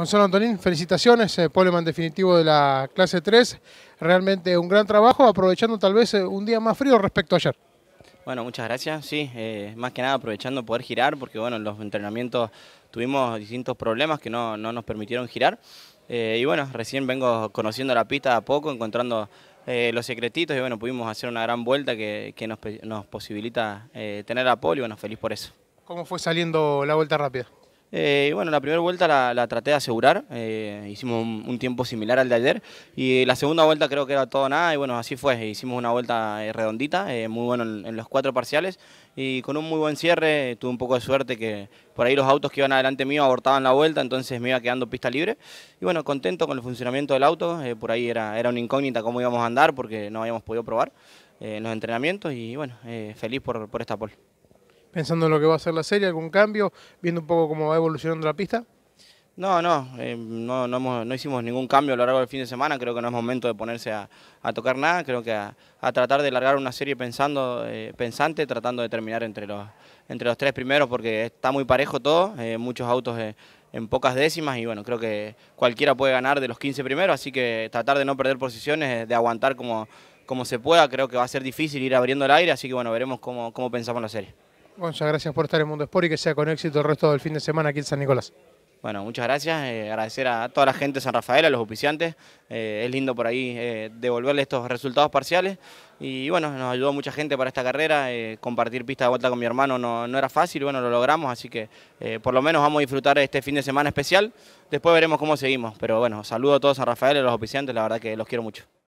Gonzalo Antonín, felicitaciones, eh, Poleman definitivo de la clase 3. Realmente un gran trabajo, aprovechando tal vez eh, un día más frío respecto a ayer. Bueno, muchas gracias. Sí, eh, más que nada aprovechando poder girar, porque bueno, en los entrenamientos tuvimos distintos problemas que no, nos permitieron girar. y bueno, recién vengo conociendo la pista a poco, encontrando los secretitos y bueno, pudimos hacer una gran vuelta que, nos, posibilita tener a y Bueno, feliz por eso. ¿Cómo fue saliendo la vuelta rápida? Eh, bueno, la primera vuelta la, traté de asegurar, eh, hicimos un, tiempo similar al de ayer y la segunda vuelta creo que era todo nada y bueno, así fue, hicimos una vuelta eh, redondita, muy bueno en, los cuatro parciales y con un muy buen cierre, tuve un poco de suerte que por ahí los autos que iban adelante mío abortaban la vuelta, entonces me iba quedando pista libre y bueno, contento con el funcionamiento del auto, por ahí era, era una incógnita cómo íbamos a andar porque no habíamos podido probar en los entrenamientos y bueno, feliz por, por esta pole pensando en lo que va a ser la serie, algún cambio, viendo un poco cómo va evolucionando la pista? No, no, eh, no, hicimos ningún cambio a lo largo del fin de semana, creo que no es momento de ponerse a, tocar nada, creo que a, tratar de largar una serie pensando, eh, pensante, tratando de terminar entre los, tres primeros porque está muy parejo todo, eh, muchos autos en pocas décimas y bueno, creo que cualquiera puede ganar de los 15 primeros, así que tratar de no perder posiciones, de aguantar como, se pueda, creo que va a ser difícil ir abriendo el aire, así que bueno, veremos cómo pensamos la serie. Muchas gracias por estar en Mundo Sport y que sea con éxito el resto del fin de semana aquí en San Nicolás. Bueno, muchas gracias. Eh, agradecer a toda la gente de San Rafael, a los oficiantes. Eh, es lindo por ahí eh, devolverle estos resultados parciales. Y bueno, nos ayudó mucha gente para esta carrera. compartir pista de vuelta con mi hermano no, no era fácil, bueno, lo logramos. Así que por lo menos vamos a disfrutar este fin de semana especial. Después veremos cómo seguimos. Pero bueno, saludo a todos San Rafael, y a los oficiantes. La verdad que los quiero mucho.